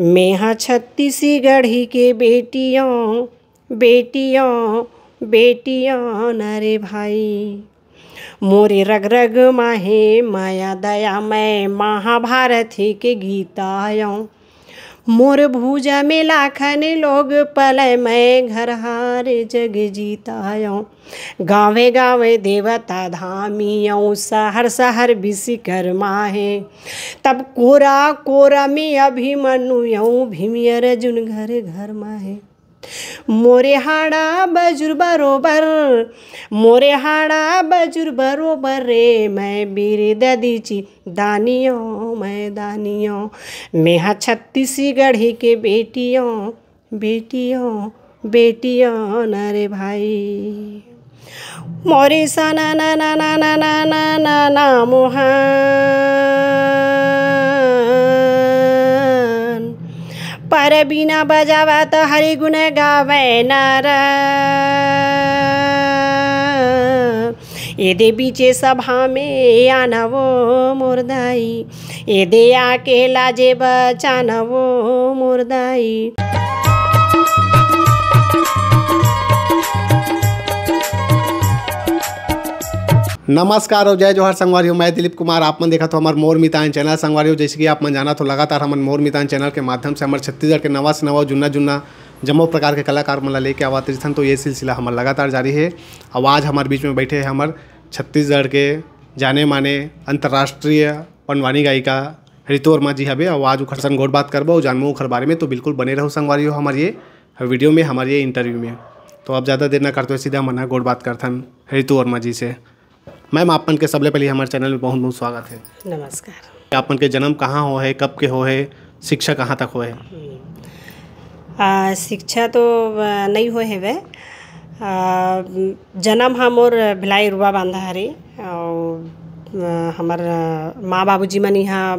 मेहा छत्तीसगढ़ी के बेटियों बेटियों बेटियों नरे भाई मोरे रग रग माहे माया दया मैं महाभारत के गीतायों मोर भूजा में लाखन लोग पलय मैं घर हार जग जीतायऊँ गावे गावे देवता धामियऊँ सहर सहर बिसिकर माहे तब कोरा कोरा में अभिमनुयऊँ भीमियर जुन घर घर माहे मोरे हाडा बजुर बरोबर मोरे हाडा बजुर बरोबर रे मैं बीर ददीची दानियों मैं दानियों मैं हाँ छत्तीसगढ़ी के बेटियों बेटियों बेटियों न रे भाई मोरे सा ना ना ना ना ना ना ना ना मोहा पर बिना तो हरि गुण गावे नर यदि बीचे सभा में आनवो मुर्दाई यदि आके लाजे बचानवो मुर्दाई नमस्कार और जय जोहर संगवारी हो मैं दिलीप कुमार आप मन देखा तो हमारे मोर मितान चैनल संगवारी हो जैसे कि आप मन जाना तो लगातार हमारे मोर मितान चैनल के माध्यम से हमारे छत्तीसगढ़ के नवा से नवा जुन्ना जुन्ना जम्मो प्रकार के कलाकार मन लेके आवाते थे तो ये सिलसिला हमारा लगातार जारी है आज हमारे बीच में बैठे हैं हमारे छत्तीसगढ़ के जाने माने अंतर्राष्ट्रीय पनवानी गायिका ऋतु वर्मा जी हबे आज उखर संग गोट बात करबो जानबो उखर बारे में तो बिल्कुल बने रहो संगवारी हो हमारे ये वीडियो में हमारे ये इंटरव्यू में तो आप ज़्यादा देर ना करते हो सीधा मना गोट बात करथन ऋतु वर्मा जी से मैम आपन के सबले पहले हमारे चैनल में बहुत बहुत स्वागत है नमस्कार आपन के जन्म कहाँ हो है कब के हो है शिक्षा कहाँ तक हो है हम्म। आ, शिक्षा तो नहीं हो है वे जन्म हम और भिलाई रुबा बांधा हरे और हमार माँ जी मन यहाँ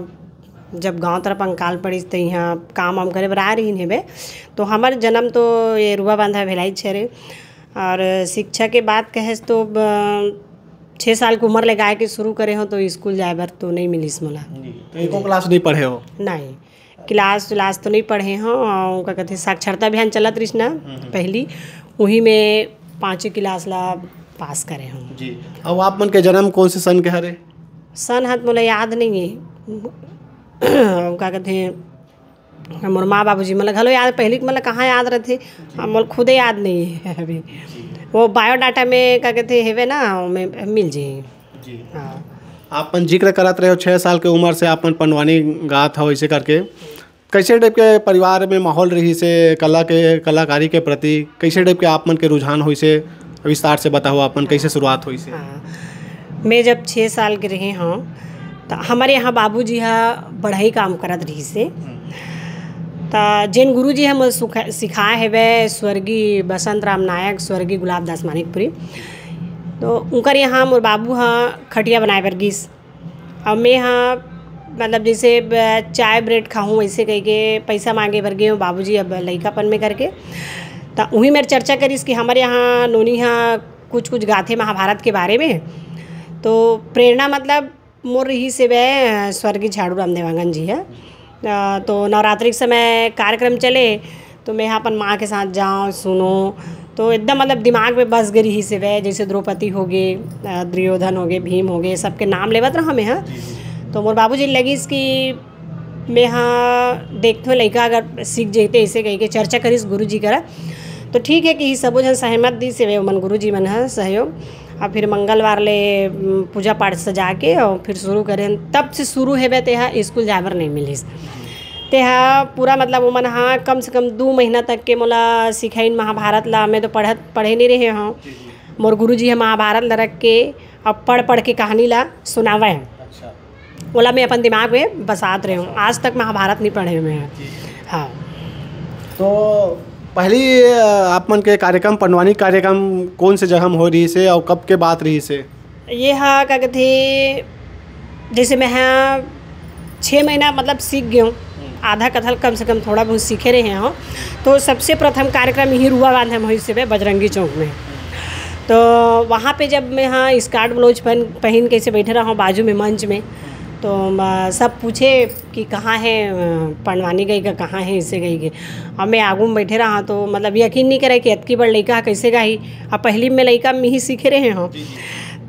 जब गांव तरफ अंकाल पड़ी तो यहाँ काम वाम करे बर आ रही हेबे तो हमार जन्म तो ये रुआ बांधा भिलाई छे और शिक्षा के बात कहे तो छः साल की उम्र ले गाय के शुरू करे हो तो स्कूल जाए भर तो नहीं मिलीस मोला तो क्लास नहीं पढ़े हो नहीं क्लास व्लास तो नहीं पढ़े हो और कहते साक्षरता अभियान चलत रही ना हम्म। पहली वहीं में पाँचों क्लास ला पास करे हो जी और आप मन के जन्म कौन से सन के हरे सन हाथ मोला याद नहीं है का कहते हैं मोर माँ बाबू जी मतलब घलो याद पहली मतलब कहाँ याद रहते मोल खुद याद नहीं है अभी वो बायोडाटा में क्या कहते हेवे ना में मिल जी हाँ आपन जिक्र करते रहे हो छः साल के उम्र से अपन पंडवानी गात हो ऐसे करके कैसे टाइप के परिवार में माहौल रही से कला के कलाकारी के प्रति कैसे टाइप के आप मन के रुझान हो से विस्तार से बताओ अपन हाँ। कैसे शुरुआत हुई से हाँ। मैं जब छः साल के रही हूँ तो हमारे यहाँ बाबू जी हा बढ़ाई काम करत रही से हम्म। तो जिन गुरु जी हम सिखाए है वे स्वर्गीय बसंत राम नायक स्वर्गीय गुलाब दास मानिकपुरी तो उनकर यहाँ मोर बाबू हाँ खटिया बनाए बर गीस और मैं हाँ मतलब जैसे चाय ब्रेड खाऊँ वैसे कह के पैसा मांगे बर गए बाबू जी अब लड़कापन में करके तो वहीं मेरे चर्चा करीस कि हमारे यहाँ नोनी हाँ कुछ कुछ गाथे महाभारत के बारे में तो प्रेरणा मतलब मोर ही से वह स्वर्गीय झाड़ू रामदेवांगन जी है तो नवरात्रि के समय कार्यक्रम चले तो मैं यहाँ अपन माँ के साथ जाऊँ सुनूँ तो एकदम मतलब दिमाग में बस गरी ही से वह जैसे द्रौपदी हो गए दुर्योधन हो गए भीम हो गए सबके नाम लेवत रहा मैं यहाँ तो मोर बाबू जी लगी कि मैं यहाँ देखते हुए लड़का अगर सीख जाते ऐसे कही के चर्चा करीस गुरु जी करा तो ठीक है कि सबो जन सहमत दी से वे मन गुरु जी मन है हाँ, सहयोग और फिर मंगलवार ले पूजा पाठ सजा के और फिर शुरू करें तब से शुरू हेबे तेहा स्कूल पर नहीं ते तेहा पूरा मतलब वो मन हाँ कम से कम दो महीना तक के मोला सिखाइन महाभारत ला मैं तो पढ़त पढ़े नहीं रहे हूँ मोर गुरु जी है महाभारत ल रख के अब पढ़ पढ़ के कहानी ला सुनावे है बोला अच्छा। मैं अपन दिमाग में बसात रहे हूँ आज तक महाभारत नहीं पढ़े हुए हैं हाँ तो पहली आप मन के कार्यक्रम पंडवानी कार्यक्रम कौन से जगह हो रही से और कब के बात रही से ये हाँ क्या कहते जैसे मैं हाँ छः महीना मतलब सीख गए हूँ आधा कथल कम से कम थोड़ा बहुत सीखे रहे हैं तो सबसे प्रथम कार्यक्रम यही रुआ बांध हम हुई में बजरंगी चौक में तो वहाँ पे जब मैं हाँ स्कार्ट ब्लाउज पहन पहन के बैठे रहा हूँ बाजू में मंच में तो सब पूछे कि कहाँ है पणवानी गई का कहाँ है इसे गई के अब मैं आगू में बैठे रहा तो मतलब यकीन नहीं करे कि अतकी बड़ लड़का कैसे गाही अब पहली में लड़का में ही सीखे रहे हो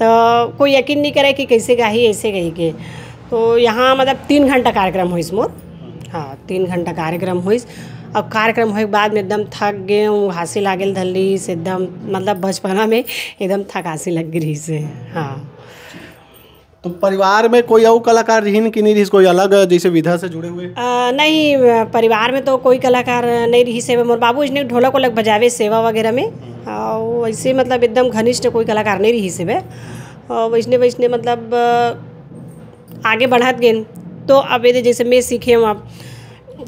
तो कोई यकीन नहीं करे कि कैसे गाही ऐसे गई के तो यहाँ मतलब तीन घंटा कार्यक्रम हुई मोर हाँ तीन घंटा कार्यक्रम हुई अब कार्यक्रम हो बाद में एकदम थक गए हाँसी लागे धल्ली से एकदम मतलब बचपना में एकदम थकासी लग गई से हाँ तो परिवार में कोई और कलाकार रिहिन कि नहीं रही कोई अलग जैसे विधा से जुड़े हुए आ, नहीं परिवार में तो कोई कलाकार नहीं रही से मोर बाबू इसने ढोलक वोलक बजावे सेवा वगैरह में और ऐसे मतलब एकदम घनिष्ठ कोई कलाकार नहीं रही से और वैसने वैसने मतलब आगे बढ़त गए तो अब ये जैसे मैं सीखे हूँ अब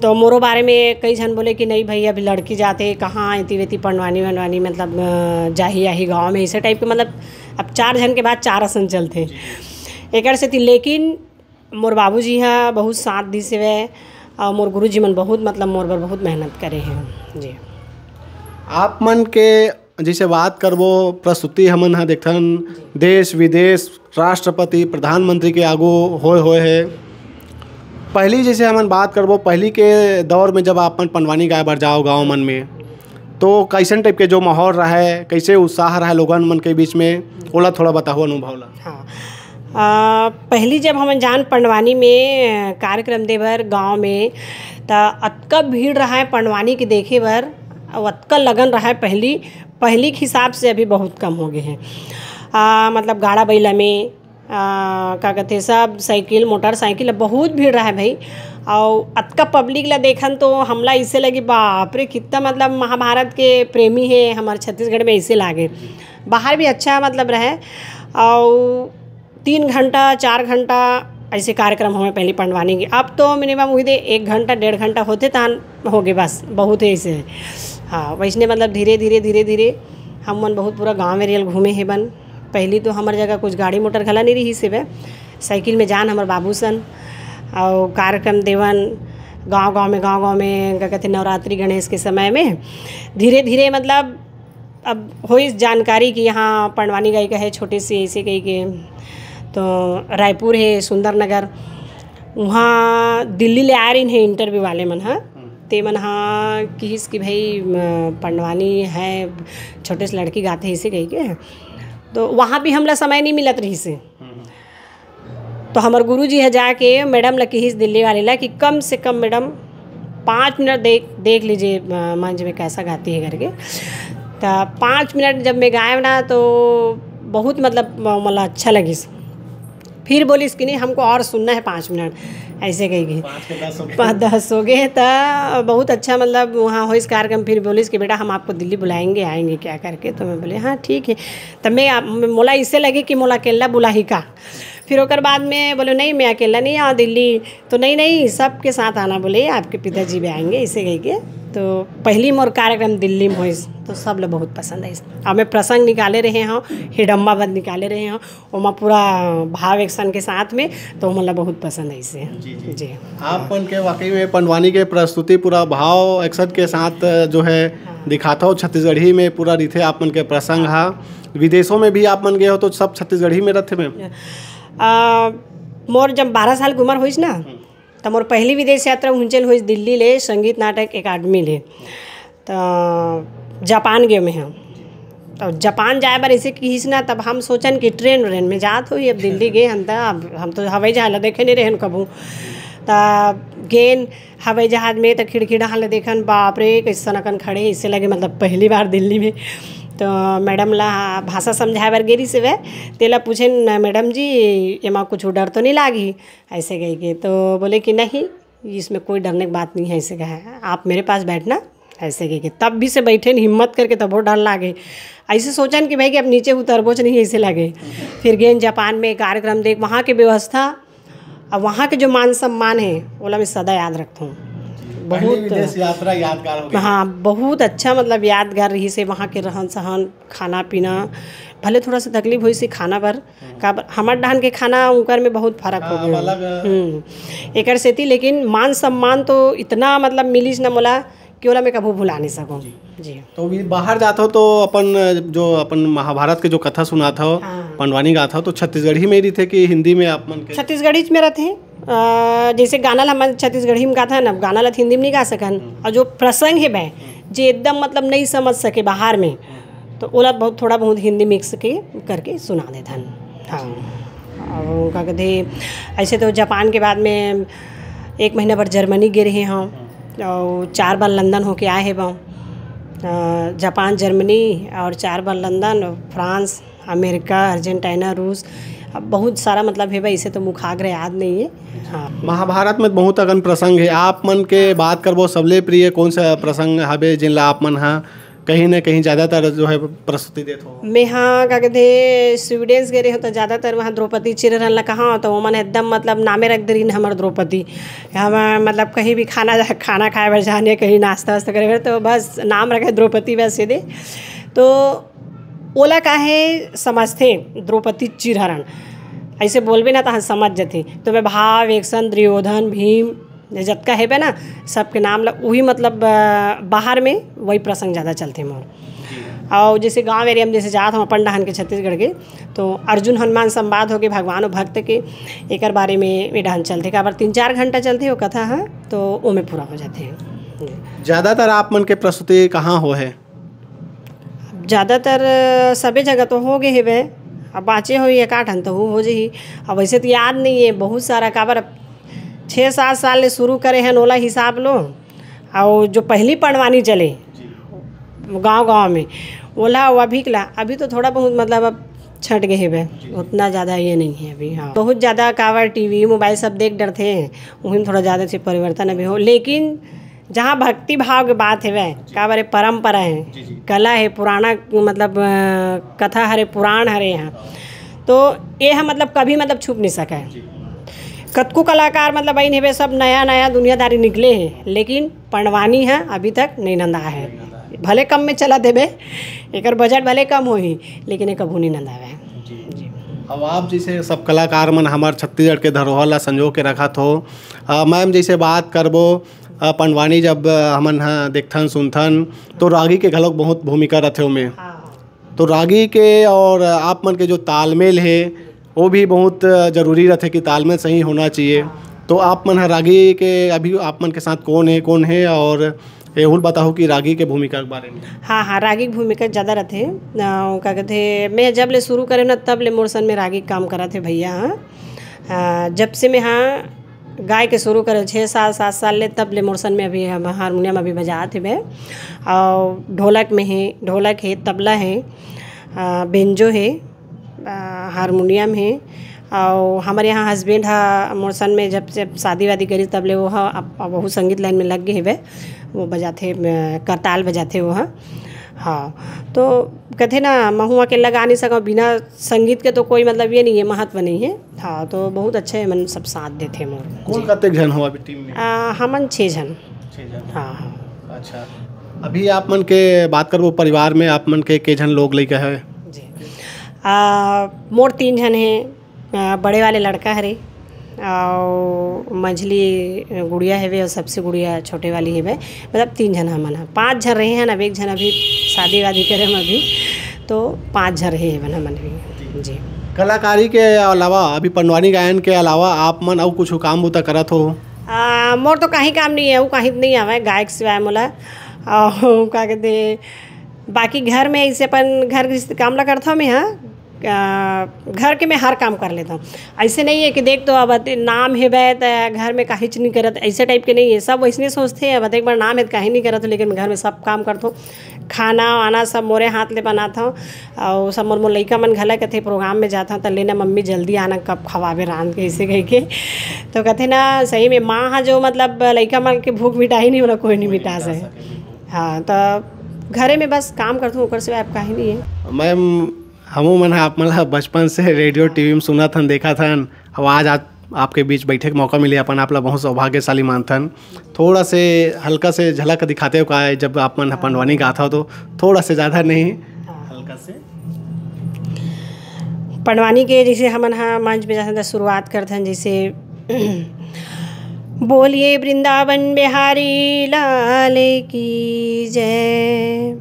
तो मोरो बारे में कई जन बोले कि नहीं भाई अभी लड़की जाते कहाँ इति वेती पंडवानी वनवानी मतलब जाही आही गाँव में इसे टाइप के मतलब अब चार जन के बाद चार आसन चलते एकर सेती लेकिन मोर बाबूजी हाँ बहुत साथ से वे और मोर गुरु जी मन बहुत मतलब मोर पर बहुत मेहनत करे हैं जी आप मन के जैसे बात करबो प्रस्तुति हमन हाँ देखन देश विदेश राष्ट्रपति प्रधानमंत्री के आगू होए होए है पहली जैसे हमन बात करबो पहली के दौर में जब आप मन पनवानी गाय बर जाओ गाँव मन में तो कैसन टाइप के जो माहौल रहा है कैसे उत्साह रहा है लोगन मन के बीच में ओला थोड़ा बताओ अनुभव ला हाँ पहली जब हम जान पंडवानी में कार्यक्रम दे भर गाँव में तो अतका भीड़ है पंडवानी के देखे भर और अतका लगन रहा है पहली पहली के हिसाब से अभी बहुत कम हो गए हैं मतलब गाड़ा बैला में का कहते सब साइकिल मोटरसाइकिल बहुत भीड़ रहा है भाई और अतका पब्लिक ला देखन तो हमला इसे लगे बाप रे कितना मतलब महाभारत के प्रेमी है हमारे छत्तीसगढ़ में ऐसे लागे बाहर भी अच्छा मतलब रहे और तीन घंटा चार घंटा ऐसे कार्यक्रम हमें पहले पढ़वाने के अब तो मिनिमम वही दे एक घंटा डेढ़ घंटा होते तान हो गए बस बहुत है ऐसे हाँ वैसे मतलब धीरे धीरे धीरे धीरे हम मन बहुत पूरा गाँव में रियल घूमे हैं बन पहली तो हमारे जगह कुछ गाड़ी मोटर घला नहीं रही सिवे साइकिल में जान हमार बाबू सन और कार्यक्रम देवन गाँव गाँव में गाँव गाँव में क्या कहते नवरात्रि गणेश के समय में धीरे धीरे मतलब अब हो इस जानकारी कि यहाँ पंडवानी गाय का है छोटे से ऐसे कहीं के तो रायपुर है सुंदरनगर वहाँ दिल्ली ले आ रही है इंटरव्यू वाले मन हाँ ते मन हाँ किस कि भाई पंडवानी है छोटे से लड़की गाते इसे कह के तो वहाँ भी हमला समय नहीं मिलत रही से तो हमारे गुरु जी है जाके मैडम ल कही दिल्ली वाले ला कि कम से कम मैडम पाँच मिनट देख देख लीजिए जी मैं कैसा गाती है करके तो पाँच मिनट जब मैं गाय ना तो बहुत मतलब मतलब अच्छा लगी फिर बोली कि नहीं हमको और सुनना है पाँच मिनट ऐसे गई पाँच दस हो गए तो बहुत अच्छा मतलब वहाँ हो इस कार्यक्रम फिर बोली कि बेटा हम आपको दिल्ली बुलाएंगे आएंगे क्या करके तो मैं बोले हाँ ठीक है तब तो मैं मोला इससे लगी कि मोला अकेला बुला ही का फिर ओकर बाद में बोले नहीं मैं अकेला नहीं आऊँ दिल्ली तो नहीं नहीं सबके साथ आना बोले आपके पिताजी भी आएंगे इसे कही के तो पहली मोर कार्यक्रम दिल्ली में हो तो सब लोग बहुत पसंद है अब मैं प्रसंग निकाले रहे हूँ हिडम्बा बंद निकाले रहे हूँ वहाँ पूरा भाव एक्शन के साथ में तो मतलब बहुत पसंद है इसे जी जी, जी। आपन के वाकई में पंडवानी के प्रस्तुति पूरा भाव एक्शन के साथ जो है हाँ। दिखाता हो छत्तीसगढ़ी में पूरा रिथे आपन के प्रसंग है हाँ। विदेशों में भी आप मन गए हो तो सब छत्तीसगढ़ी में रथे में मोर जब बारह साल की उम्र हुई ना हाँ। તમારું पहली विदेश यात्रा ઊંચેલ हुई दिल्ली ले संगीत नाटक एकेडमी ले तो जापान गए में हम तो जापान जाए बार ऐसे किस ना तब हम सोचन कि ट्रेन व्रेन में जात हुई अब दिल्ली गए हम तो अब हम तो हवाई जहाज ला देखे नहीं रहे कबू तब गेन हवाई जहाज में तो खिड़खिड़ा हाल देखन बाप रे कैसे नकन खड़े इससे लगे मतलब पहली बार दिल्ली में तो તો बार गेरी से वह तेला पूछे न मैडम जी એમાં कुछ डर तो नहीं लागी ऐसे गई के तो बोले कि नहीं इसमें कोई डरने की बात नहीं है ऐसे कहा आप मेरे पास बैठना ऐसे गई के तब भी से बैठे हिम्मत करके तब तो बहुत डर लागे ऐसे सोचा कि भाई कि अब नीचे उतरबोच नहीं ऐसे लगे फिर गए जापान में कार्यक्रम देख वहाँ की व्यवस्था और वहाँ के जो मान सम्मान है बोला मैं सदा याद रखता हूँ बहुत विदेश यात्रा यादगार हो हाँ बहुत अच्छा मतलब यादगार रही से वहाँ के रहन सहन खाना पीना भले थोड़ा सा तकलीफ हुई से खाना पर हम्म। का हमार डाहन के खाना उनकर में बहुत फर्क हो हाँ, गया हाँ। हम्म। एक सेती लेकिन मान सम्मान तो इतना मतलब मिली ना मोला कि ओला मैं कभी भुला नहीं सकूँ जी।, तो तो बाहर जाता हो तो अपन जो अपन महाभारत के जो कथा सुना था हाँ। पंडवानी गाथा हो तो छत्तीसगढ़ी में ही थे कि हिंदी में आप मन छत्तीसगढ़ी मेरा थे जैसे गाना ला हमारे छत्तीसगढ़ी में गाता है ना गाना ला हिंदी में नहीं गा सकन हम्म। और जो प्रसंग है मैं जो एकदम मतलब नहीं समझ सके बाहर में तो ओला बहुत थोड़ा बहुत हिंदी मिक्स के करके सुना देता हाँ और उनका कहते ऐसे तो जापान के बाद में एक महीना भर जर्मनी गिर रहे हम और चार बार लंदन होके आए हैं वहाँ जापान जर्मनी और चार बार लंदन फ्रांस अमेरिका अर्जेंटीना रूस अब बहुत सारा मतलब है भाई इसे तो मुखाग्र याद नहीं है हाँ महाभारत में बहुत अगन प्रसंग है आप मन के बात करबो सबले प्रिय कौन सा प्रसंग हबे जिनला आप मन हाँ कहीं ना कहीं ज़्यादातर जो है प्रस्तुति देते हो मैं हाँ क्या कहते स्वीडेंस गए हो तो ज़्यादातर वहाँ द्रौपदी चिर रन कहाँ तो वो मन एकदम मतलब नामे रख दे रही हमारे द्रौपदी हम मतलब कहीं भी खाना खाना खाए बर जाने कहीं नाश्ता वास्ता करे तो बस नाम रखे द्रौपदी वैसे दे तो ओला काहे समझथे द्रौपदी चिरहरण ऐसे भी ना तो समझ जाते तो मैं भाव एकसन दुर्योधन भीम जतका हेबे ना सबके नाम ल वही मतलब बाहर में वही प्रसंग ज़्यादा चलते मोर और जैसे गांव एरिया में जैसे जात हम अपन डहन के छत्तीसगढ़ के तो अर्जुन हनुमान संवाद हो गए भगवान और भक्त के एक बारे में वे डहन चलते बार तीन चार घंटा चलते वो कथा है हाँ, तो वो में पूरा हो जाते हैं ज़्यादातर आप मन के प्रस्तुति कहाँ हो है ज़्यादातर सभी जगह तो हो गए है वह अब बाँचे हुई एक आठ हन तो हो हो जाए अब वैसे तो याद नहीं है बहुत सारा काबर छः सात साल ने शुरू करे हैं ओला हिसाब लो और जो पहली पढ़वानी चले गांव गांव में ओला अभी कला अभी तो थोड़ा बहुत मतलब अब छट गए वह उतना ज़्यादा ये नहीं है अभी हाँ बहुत ज़्यादा कावर टीवी मोबाइल सब देख डरते हैं वहीं थोड़ा ज़्यादा से परिवर्तन अभी हो लेकिन जहाँ भक्ति भाव की बात है वह क्या बारे परंपरा है कला है पुराना मतलब कथा हरे पुराण हरे यहाँ तो ये है मतलब कभी मतलब छुप नहीं सका है कतको कलाकार मतलब बहन है सब नया नया दुनियादारी निकले हैं लेकिन पणवानी है अभी तक नहीं नंदा है भले कम में चला देवे एक बजट भले कम हो ही लेकिन ये कभी नहीं नंदा है अब आप जैसे सब कलाकार मन हमार छत्तीसगढ़ के धरोहर ला संजो के रखा थो मैम जैसे बात करबो पंडवानी जब हमन हा देखथन सुनथन तो रागी के घलोक बहुत भूमिका रहते ओमे हाँ। तो रागी के और आप मन के जो तालमेल है वो भी बहुत ज़रूरी रहते कि तालमेल सही होना चाहिए तो आप मन रागी के अभी आप मन के साथ कौन है कौन है और एहुल बताओ कि रागी के भूमिका के बारे में हाँ हाँ रागी की भूमिका ज़्यादा रहते क्या कहते मैं जब ले शुरू करे ना तब ले मोर सन में रागी काम करा थे भैया हाँ जब से मैं हाँ गाय के शुरू करे छः साल सात साल ले तब ले मोरसन में अभी हम हारमोनियम अभी बजात है और ढोलक में है ढोलक है तबला है बेंजो है हारमोनियम है और हमारे यहाँ हस्बैंड है मोरसन में जब जब शादी वादी करी तब ले वो बहुत संगीत लाइन में लग गए वे वो बजाते करताल बजाते वो हाँ हाँ तो कहते ना महुआ के लगा नहीं सका बिना संगीत के तो कोई मतलब ये नहीं है महत्व नहीं है हाँ तो बहुत अच्छे मन सब साथ देते मोर कौन कते जन हो अभी टीम में आ, हमन छः जन जन हाँ हाँ अच्छा अभी आप मन के बात कर वो परिवार में आप मन के के जन लोग लेके है जी आ, मोर तीन जन है बड़े वाले लड़का हरे और मंझली गुड़िया है वे और सबसे गुड़िया छोटे वाली है मतलब तीन जन हमन है पाँच झर रहे हैं अब एक जन अभी शादी वादी करे हम अभी तो पाँच झर रहे हैं हमन अभी जी कलाकारी के अलावा अभी पंडवानी गायन के अलावा आप मन और कुछ काम बूता करत हो मोर तो कहीं काम नहीं है वो कहीं नहीं आवा गायक सिवाय मोला और क्या कहते बाकी घर में ऐसे अपन घर काम ला करता हूँ मैं हाँ घर के मैं हर काम कर लेता हूँ ऐसे नहीं है कि देख तो अब नाम है बैत घर में कहीं नहीं करत ऐसे टाइप के नहीं है सब वैसे सोचते हैं अब एक बार नाम है तो कहीं नहीं करत लेकिन मैं घर में सब काम करता हूँ खाना वाना सब मोरे हाथ ले बनाता हूँ और सब मोर मोर लइका मन घल कहते प्रोग्राम में जाता हूँ तो लेना मम्मी जल्दी आना कब खवाबे रान के ऐसे कह के तो कहते ना सही में माँ हाँ जो मतलब लइका मन के भूख मिटाई नहीं बोला मतलब कोई नहीं मिटा सके हाँ तो घरे में बस काम करता हूँ ऊपर से आप कहीं नहीं है मैम हमू मन आप मन मतलब बचपन से रेडियो टीवी में सुना थन देखा थन अब आज आप आपके बीच बैठे के मौका मिले अपन आप ला बहुत सौभाग्यशाली मानथन थोड़ा से हल्का से झलक दिखाते हो का जब आप मन अपन वाणी गाथा हो तो थोड़ा से ज़्यादा नहीं हल्का से पंडवानी के जैसे हम हाँ मंच में जाते शुरुआत हैं जैसे बोलिए वृंदावन बिहारी लाल की जय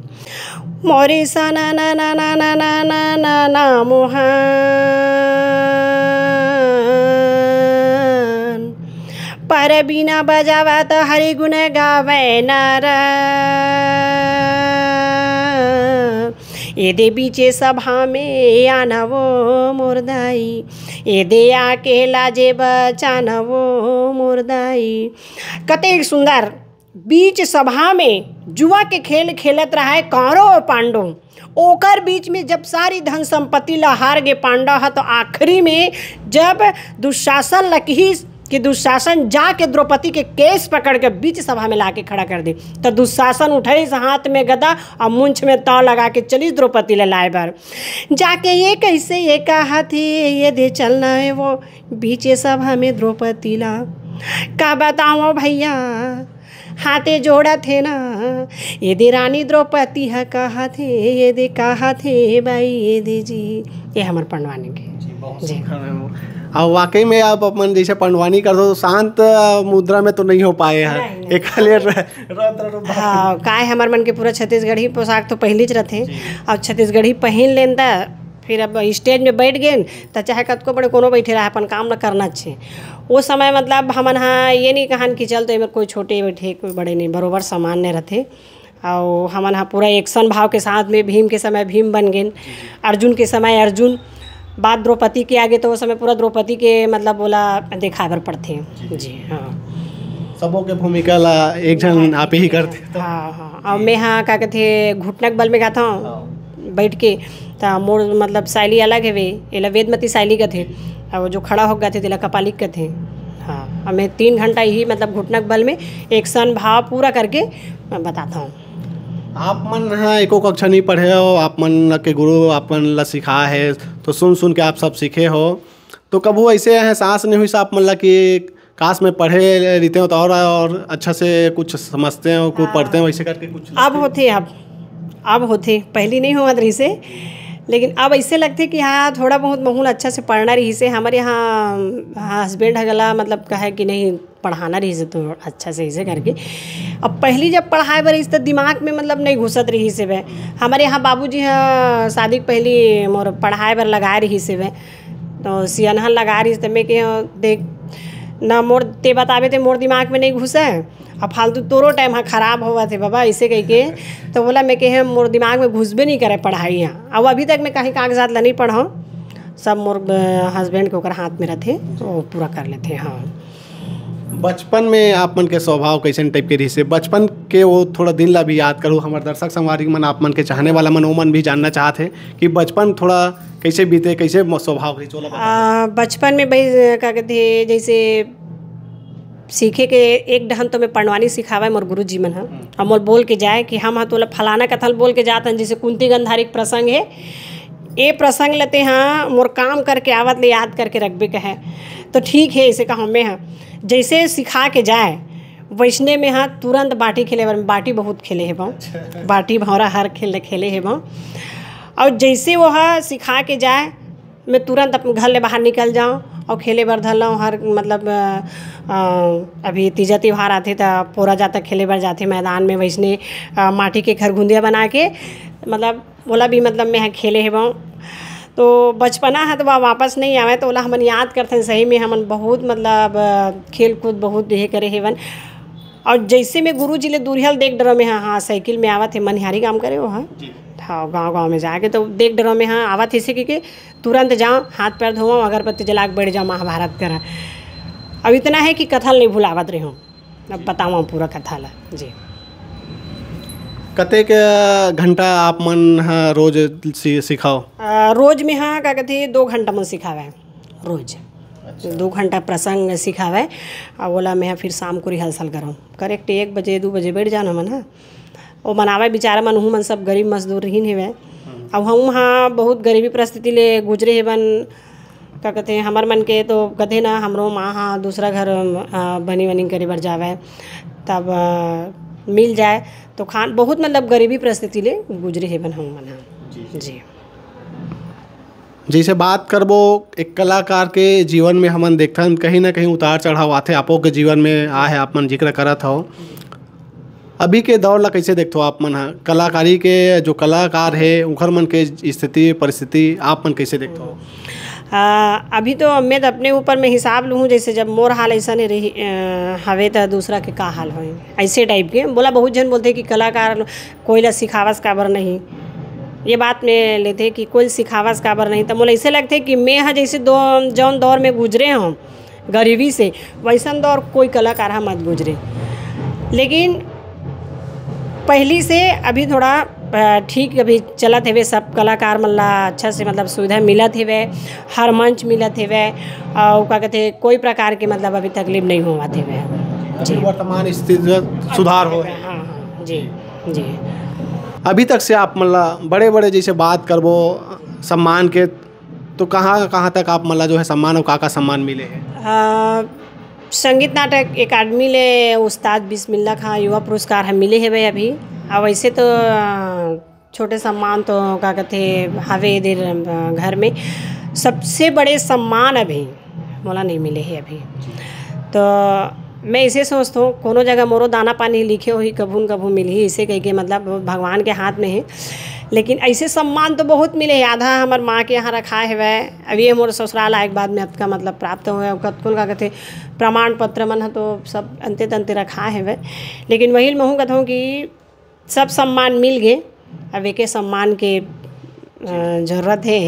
मोरिसन न न न न न न न न मुहान पर बिना तो हरि गुण गावे नर एदे बीचे सभा में आनवो मुर्दाई एदे आके लाजे बचानवो मुर्दाई कतेक सुंदर बीच सभा में जुआ के खेल खेलत रहा है कौरव और पांडव ओकर बीच में जब सारी धन संपत्ति ला हार गए पांडव है तो आखिरी में जब दुशासन लकही कि दुशासन जा के द्रौपदी के केस पकड़ के बीच सभा में ला के खड़ा कर दे तो दुशासन उठे हाथ में गदा और मुंछ में तौ लगा के चली द्रौपदी ले लाए बार जाके ये कैसे ये कहा थी ये दे चलना है वो बीच सभा में द्रौपदी ला का बताओ भैया हाथे जोड़ा थे ना ये दे रानी द्रौपदी है कहा थे ये दे कहा थे भाई ये दे जी ये हमारे पंडवानी के जी और वाकई में आप अपन जैसे पंडवानी कर दो तो शांत मुद्रा में तो नहीं हो पाए हैं एक हाँ काय हमारे मन के पूरा छत्तीसगढ़ी पोशाक तो पहले ज रहते और छत्तीसगढ़ी पहन लेन फिर अब स्टेज में बैठ गए तो चाहे कतको बड़े कोनो बैठे रहा अपन काम न करना अच्छे वो समय मतलब हम हाँ ये नहीं कहान कि चल तो इमर कोई छोटे बैठे कोई बड़े नहीं बरोबर नहीं रहते और हम हाँ पूरा एक्शन भाव के साथ में भीम के समय भीम बन गए अर्जुन के समय अर्जुन बाद द्रौपदी के आगे तो वो समय पूरा द्रौपदी के मतलब बोला देखा बर पड़ते हैं जी हाँ सबों के भूमिका ला एक जन हाँ। आप ही करते हाँ, हाँ हाँ और मैं हाँ क्या कहते घुटनक बल में गाता हूँ हाँ। बैठ के तो मोर मतलब शैली अलग है वे एला वेदमती शैली का थे और जो खड़ा हो गया थे तेला कपालिक का थे हाँ मैं तीन घंटा ही मतलब घुटनक बल में एक सन भाव पूरा करके मैं बताता हूँ आप मन हाँ एको कक्षा नहीं पढ़े हो आप मन के गुरु आप मन ला सिखा है तो सुन सुन के आप सब सीखे हो तो कबू ऐसे हैं सांस नहीं हुई आप मन ला कि काश में पढ़े रहते हो तो और और अच्छा से कुछ समझते हो कुछ हाँ। पढ़ते हो ऐसे करके कुछ अब होते अब अब होते पहली नहीं हुआ रही से लेकिन अब ऐसे लगते कि हाँ थोड़ा बहुत बहुत अच्छा से पढ़ना रही से हमारे यहाँ हस्बैंड हाँ, गला मतलब कहे कि नहीं पढ़ाना रही से तो अच्छा से इसे करके अब पहली जब पढ़ाए बर तो दिमाग में मतलब नहीं घुसत रही से वह हमारे यहाँ बाबू जी हाँ शादी पहली मोर पढ़ाए बर लगाए रही से वह तो सियानहन लगा रही तो मैं कि देख ना मोर ते बतावे थे मोर दिमाग में नहीं घुसे और फालतू तोरो टाइम हाँ खराब होवा थे बाबा ऐसे कह के तो बोला मैं कहे मोर दिमाग में घुसबे नहीं करे पढ़ाई यहाँ अब अभी तक मैं कहीं कागजात ला नहीं पढ़ा सब मोर हस्बैंड के हाथ में रहते तो वो पूरा कर लेते हैं हाँ बचपन में आप मन के स्वभाव कैसे टाइप के रही बचपन के वो थोड़ा दिन ला भी याद करूँ हमारे दर्शक संवारी मन आप मन के चाहने वाला मन मन भी जानना चाहते कि बचपन थोड़ा कैसे बीते कैसे स्वभाव रही बचपन में भाई क्या कहते हैं जैसे सीखे के एक डहन तो मैं पंडवानी सिखावा मोर गुरु जी मन हाँ। हम हम्म। मोर बोल के जाए कि हम हाँ तो फलाना कथल बोल के जात जैसे कुंती गंधारिक प्रसंग है ये प्रसंग लेते हाँ मोर काम करके आवत ले याद करके रखबे के है तो ठीक है इसे कहा मैं हाँ जैसे सिखा के जाए वैसने में हाँ तुरंत बाटी खेले बार बाटी बहुत खेले हे बम अच्छा। बाटी भौरा हर खेल खेले हे बम और जैसे वह हाँ, सिखा के जाए मैं तुरंत अपने घर ले बाहर निकल जाऊँ और खेले बर धल हर मतलब आ, अभी तीजा त्यौहार आते तो पोरा जाता खेले बर जाते मैदान में वैसने माटी के घर घुंदिया बना के मतलब बोला भी मतलब मैं हाँ, खेले हेबा तो बचपना है तो वह वापस नहीं आवे तो ओला हमन याद करते हैं सही में हमन बहुत मतलब खेल कूद बहुत ये करे हेवन और जैसे में गुरु जी ले दूरियल देख डर में हाँ हाँ साइकिल में आवा है मनिहारी काम करे वहाँ हाँ गांव गांव में जाके तो देख डरो में हाँ आवत ऐसे इसे कि तुरंत जाओ हाथ पैर धोवाओ अगरबत्ती जला के बैठ जाओ महाभारत कर अब इतना है कि कथल नहीं भुलावत रही हूँ अब बताऊँ पूरा कथा ला जी कतेक घंटा आप मन हाँ रोज सिखाओ रोज में हाँ का कहते दो घंटा मन सिखावे रोज अच्छा। दो घंटा प्रसंग सिखावे और बोला मैं फिर शाम को रिहर्सल करूँ करेक्ट एक बजे दो बजे बैठ जाना मन है हाँ। वो मनावे बेचारा मन हूँ मन सब गरीब मजदूर ही है हम्म। अब हम हाँ बहुत गरीबी परिस्थिति ले गुजरे हेवन का कहते हैं हमार मन के तो कहते ना हमारो माँ हाँ दूसरा घर बनी बनी करे बढ़ जावे तब मिल जाए तो खान बहुत मतलब गरीबी परिस्थिति ले गुजरे बन हम मना जी जैसे बात करबो एक कलाकार के जीवन में हमन देखथन कहीं ना कहीं उतार चढ़ाव आते आपो के जीवन में आ है आप मन जिक्र करत हो अभी के दौर ला कैसे देखते हो आप मन कलाकारी के जो कलाकार है उखर मन के स्थिति परिस्थिति आप मन कैसे देखते हो आ, हाँ, अभी तो मैं अपने ऊपर में हिसाब लूँ जैसे जब मोर हाल ऐसा नहीं रही हवे तो दूसरा के का हाल हो ऐसे टाइप के बोला बहुत जन बोलते कि कलाकार कोयला सिखावस काबर नहीं ये बात में लेते कि कोई सिखावस काबर नहीं तो मोला ऐसे लगते कि मैं हाँ जैसे दो जौन दौर में गुजरे हूँ गरीबी से वैसा दौर कोई कलाकार हाँ मत गुजरे लेकिन पहली से अभी थोड़ा ठीक अभी चलत हेवे सब कलाकार मन ला अच्छा से मतलब सुविधा मिलत हेवे हर मंच मिलत हेवे और क्या कहते कोई प्रकार के मतलब अभी तकलीफ नहीं हो पाते हुए वर्तमान स्थिति सुधार हो हाँ, हाँ जी जी अभी तक से आप मतलब बड़े बड़े जैसे बात करबो सम्मान के तो कहाँ कहाँ तक आप मतलब जो है सम्मान और काका सम्मान मिले हैं संगीत नाटक अकादमी ले उस्ताद बिस्मिल्ला खां युवा पुरस्कार हम मिले हैं भाई अभी अब हाँ, वैसे तो छोटे सम्मान तो क्या कहते हवे इधर घर में सबसे बड़े सम्मान अभी मोला नहीं मिले है अभी तो मैं इसे सोचता हूँ कोनो जगह मोरो दाना पानी लिखे हुई कभू कभू मिली इसे कह के मतलब भगवान के हाथ में है लेकिन ऐसे सम्मान तो बहुत मिले है आधा हमारे माँ के यहाँ रखा है वह अभी मोर ससुराल आए के बाद में का मतलब प्राप्त हुए कतकुल का कहते प्रमाण पत्र मन तो सब अंत्य तंत्य रखा है वह लेकिन वही मैं कहता हूँ कि सब सम्मान मिल गए अब एक सम्मान के ज़रूरत है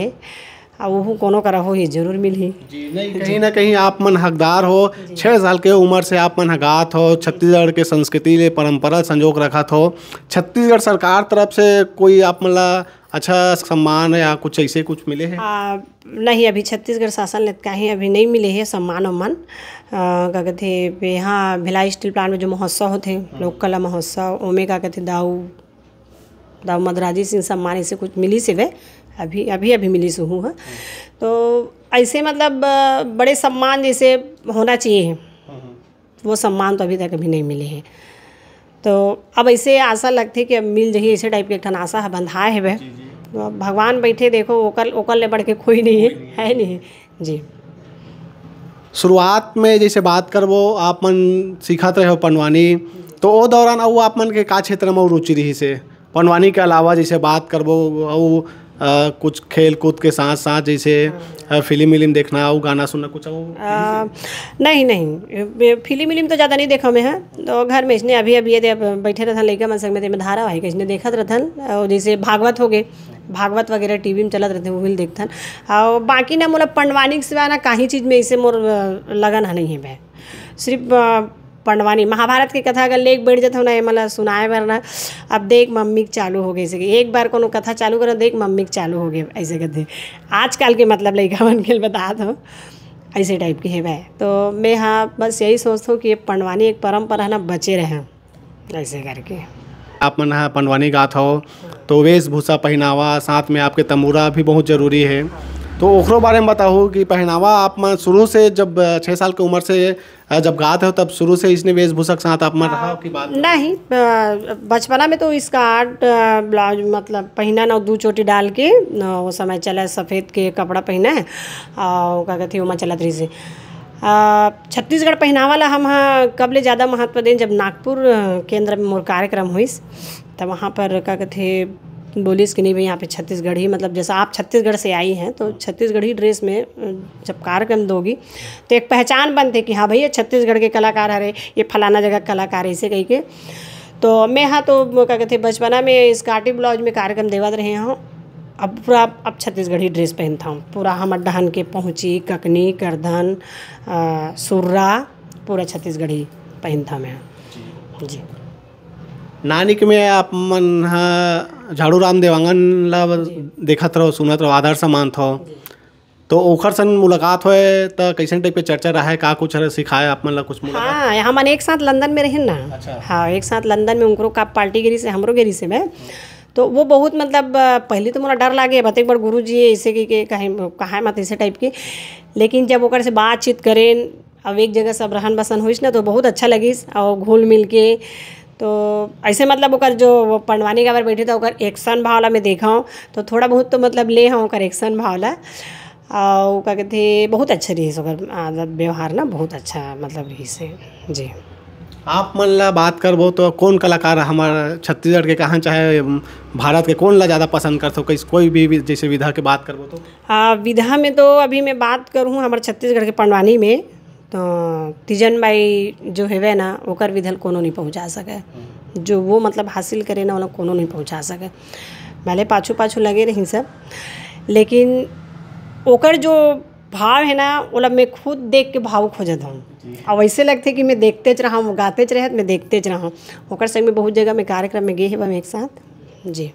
अब वह कोनो करा हो ही जरूर मिल ही कहीं ना कहीं आप मन हकदार हो छः साल के उम्र से आप मन हकात हो छत्तीसगढ़ के संस्कृति ले परंपरा संजोक रखा हो छत्तीसगढ़ सरकार तरफ से कोई आप मतलब अच्छा सम्मान या कुछ ऐसे कुछ मिले हैं नहीं अभी छत्तीसगढ़ शासन ने कहीं अभी नहीं मिले हैं सम्मान उम्मान क्या कहते यहाँ भिलाई स्टील प्लांट में जो महोत्सव होते हाँ। लोक कला महोत्सव ओमे का कहते दाऊ दाऊ मदराजी सिंह सम्मान ऐसे कुछ मिली से वे अभी अभी अभी मिली से हूँ हाँ। हाँ। तो ऐसे मतलब बड़े सम्मान जैसे होना चाहिए वो सम्मान तो अभी तक अभी नहीं मिले हैं तो अब ऐसे आशा लगते कि अब मिल जाइए ऐसे टाइप के एक ठन आशा है बंधाए है तो भगवान बैठे देखो ओकर ओकर ले बढ़ के कोई नहीं है है नहीं जी शुरुआत में जैसे बात करबो आप मन सीखत रहे हो पनवानी तो वो दौरान अब आप मन के का क्षेत्र में रुचि रही से पनवानी के अलावा जैसे बात करबो और कुछ खेल कूद के साथ साथ जैसे फिल्म विलिम देखना हो गाना सुनना कुछ हो नहीं नहीं फिल्म विलिम तो ज़्यादा नहीं देखा मैं है हाँ। तो घर में इसने अभी अभी बैठे रहन लड़का मन संग में धारा है इसने देखा तो रहन और जैसे भागवत हो गए भागवत वगैरह टीवी में चलत रहते वो भी देखथन और बाकी ना मोला पंडवानी के सिवा ना कहीं चीज़ में इसे मोर लगन है नहीं है मैं सिर्फ पंडवानी महाभारत की कथा अगर लेख बैठ जाता ना मतलब सुनाए बार ना अब देख मम्मी चालू हो गई सके एक बार को कथा चालू करो देख मम्मी चालू हो गए ऐसे गद्दे आजकल के मतलब लड़का बन के बता दो ऐसे टाइप की है वह तो मैं हाँ बस यही सोचता हूँ कि ये पंडवानी एक परम्परा ना बचे रहें ऐसे करके आप मन हाँ, पंडवानी गाथ हो तो वेशभूषा पहनावा साथ में आपके तमूरा भी बहुत ज़रूरी है तो ओकरो बारे में बताओ कि पहनावा आप मैं शुरू से जब छः साल की उम्र से जब गात हो तब शुरू से इसने वेशभूषा के साथ आप मैं रहा की बात नहीं बचपना में तो इसका आर्ट ब्लाउज मतलब पहना ना दो चोटी डाल के वो समय चला सफ़ेद के कपड़ा पहना है और क्या कहती उमा चला से छत्तीसगढ़ पहनावा वाला हम हाँ कब ले ज़्यादा महत्व दें जब नागपुर केंद्र में मोर कार्यक्रम हुई तब वहाँ पर क्या कहते बोलीस कि नहीं भाई यहाँ पे छत्तीसगढ़ी मतलब जैसा आप छत्तीसगढ़ से आई हैं तो छत्तीसगढ़ी ड्रेस में जब कार्यक्रम दोगी तो एक पहचान बनते कि हाँ भैया छत्तीसगढ़ के कलाकार अरे ये फलाना जगह कलाकार ऐसे कही के तो मैं हाँ तो क्या कहते बचपना में स्कार्टी ब्लाउज में कार्यक्रम देवा रहे हूँ हाँ। अब पूरा अब छत्तीसगढ़ी ड्रेस पहनता हूँ पूरा हम डहन के पहुँची ककनी करधन सुर्रा पूरा छत्तीसगढ़ी पहनता मैं जी नानिक में आप मन हाँ, झाड़ू राम देवांगन ला देखत रहो सुनत रहो आदर समानत हो तो ओखर सन मुलाकात होए तो कैसन टाइप के चर्चा रहा है का कुछ सिखाए आप मन ला कुछ हाँ हमन एक साथ लंदन में रहें ना अच्छा। हाँ एक साथ लंदन में उनको का पार्टी गिरी से हमरो गिरी से मैं तो वो बहुत मतलब पहले तो मोला डर लागे बात एक बार गुरु जी ऐसे की के कहें कहा मत ऐसे टाइप की लेकिन जब ओकर से बातचीत करें अब एक जगह सब रहन बसन होइस ना तो बहुत अच्छा लगीस और घुल मिल के तो ऐसे मतलब ओकर जो वो का काबर बैठे थे ओकर एक्शन भावला में देखा हूँ तो थोड़ा बहुत तो मतलब ले हूँ ओकर एक्शन भावला और क्या कहते बहुत अच्छा रही है आदत मतलब व्यवहार ना बहुत अच्छा मतलब से जी आप मन ला बात करबो तो कौन कलाकार हमारे छत्तीसगढ़ के कहाँ चाहे भारत के कौन ला ज़्यादा पसंद कर सको कोई भी जैसे विधा के बात करबो तो विधा में तो अभी मैं बात करूँ हमारे छत्तीसगढ़ के पंडवानी में तो भाई जो हेवे ना ओकर विधल कोनो नहीं पहुँचा सके जो वो मतलब हासिल करे ना वो कोनो नहीं पहुँचा सके भले पाछू पाछू लगे रही सब लेकिन ओकर जो भाव है ना ओला मैं खुद देख के भाव हो हूँ और वैसे लगते कि मैं देखते च रहा हूँ गाते च रहे मैं देखते च रहा हूँ ओकर संग में बहुत जगह में कार्यक्रम में गे है हम एक साथ जी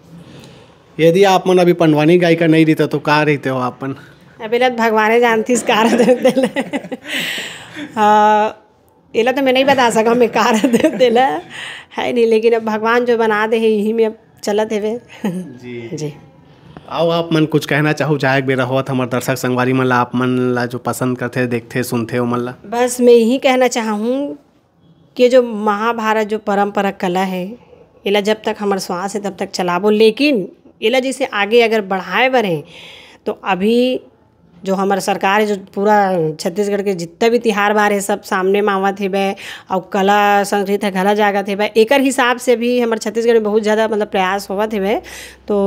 यदि आप मन अभी पंडवानी गायिका नहीं रहता तो कहाँ रहते हो आप अभी तो भगवान जानती इस कारण एला तो मैं नहीं बता सका मैं कार दिला है नहीं लेकिन अब भगवान जो बना दे है यही में अब चलत हेवे जी जी आओ आप मन कुछ कहना चाहो चाहे बेरा होत हमारे दर्शक संगवारी मन ला आप मन ला जो पसंद करते देखते सुनते मन ला बस मैं यही कहना चाहूँ कि जो महाभारत जो परम्परा कला है एला जब तक हमारे श्वास है तब तक चलाबो लेकिन एला जैसे आगे अगर बढ़ाए बढ़ें तो अभी जो हमारे सरकार है जो पूरा छत्तीसगढ़ के जितने भी तिहार बार है सब सामने में आवत हेबे और कला संस्कृत है घर जागत भाई एक हिसाब से भी हमारे छत्तीसगढ़ में बहुत ज़्यादा मतलब प्रयास होवत हेबे तो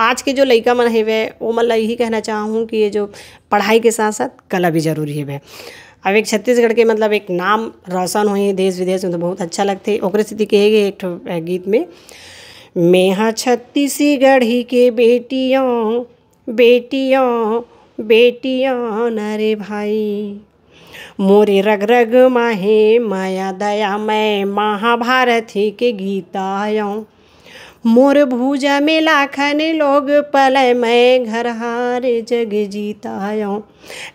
आज के जो लड़का मन हेवे वो मतलब यही कहना चाहूँ कि ये जो पढ़ाई के साथ साथ कला भी जरूरी भाई अब एक छत्तीसगढ़ के मतलब एक नाम रोशन हुई देश विदेश में तो बहुत अच्छा लगते ओकरे स्थिति कहे गए एक गीत में मेहा हाँ छत्तीसगढ़ी के बेटियों बेटियों बेटियाँ न रे भाई मोरे रग रग माहे माया दया मैं महाभारत के गीता मोर भूजा में लाखन लोग पलय मैं घर हारे जग जीतायों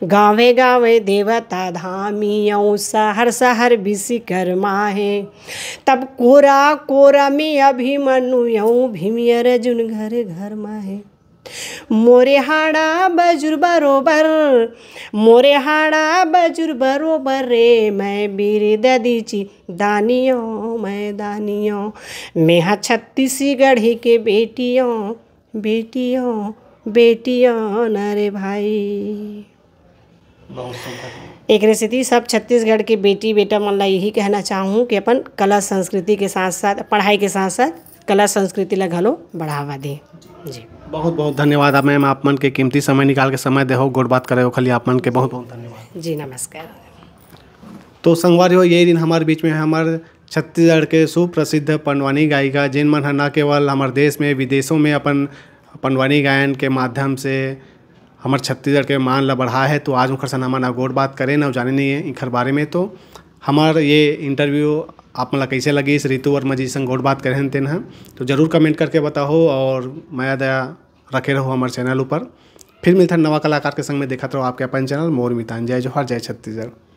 गावे गावे देवता धामियों सहर सहर विशिकर माहे तब कोरा कोरा में अभिमनुयों भीमियर जुन घर घर माहे मोरे हाड़ा बजुर बरोबर मोरे हाड़ा बजुर बरोबर रे मैं बीर ददीची दानियों मैं दानियों मैं हाँ छत्तीसगढ़ के बेटियों बेटियों बेटियों न रे भाई एक रेसिती सब छत्तीसगढ़ के बेटी बेटा मन ला यही कहना चाहूँ कि अपन कला संस्कृति के साथ साथ पढ़ाई के साथ साथ कला संस्कृति ला घलो बढ़ावा दें जी बहुत बहुत धन्यवाद आप मैम आप मन के कीमती समय निकाल के समय देहो गोड बात करे हो खाली आप मन के बहुत बहुत धन्यवाद जी नमस्कार तो संगवार हो यही दिन हमारे बीच में हमारे छत्तीसगढ़ के सुप्रसिद्ध पंडवानी गायिका जिन मन न केवल हमारे देश में विदेशों में अपन पंडवानी गायन के माध्यम से हमारे छत्तीसगढ़ के मान ला बढ़ा है तो आज उखर सन हमारा गोड बात करें ना जाने नहीं है इखर बारे में तो हमारा ये इंटरव्यू आप मतलब कैसे लगी इस ऋतु वर्मा जी संग गोट बात करें तेन तो ज़रूर कमेंट करके बताओ और माया दया रखे रहो हमारे चैनल ऊपर फिर मिलता नवा कलाकार के संग में देखा रहो तो आपके अपन चैनल मोर मितान जय जोहर जय छत्तीसगढ़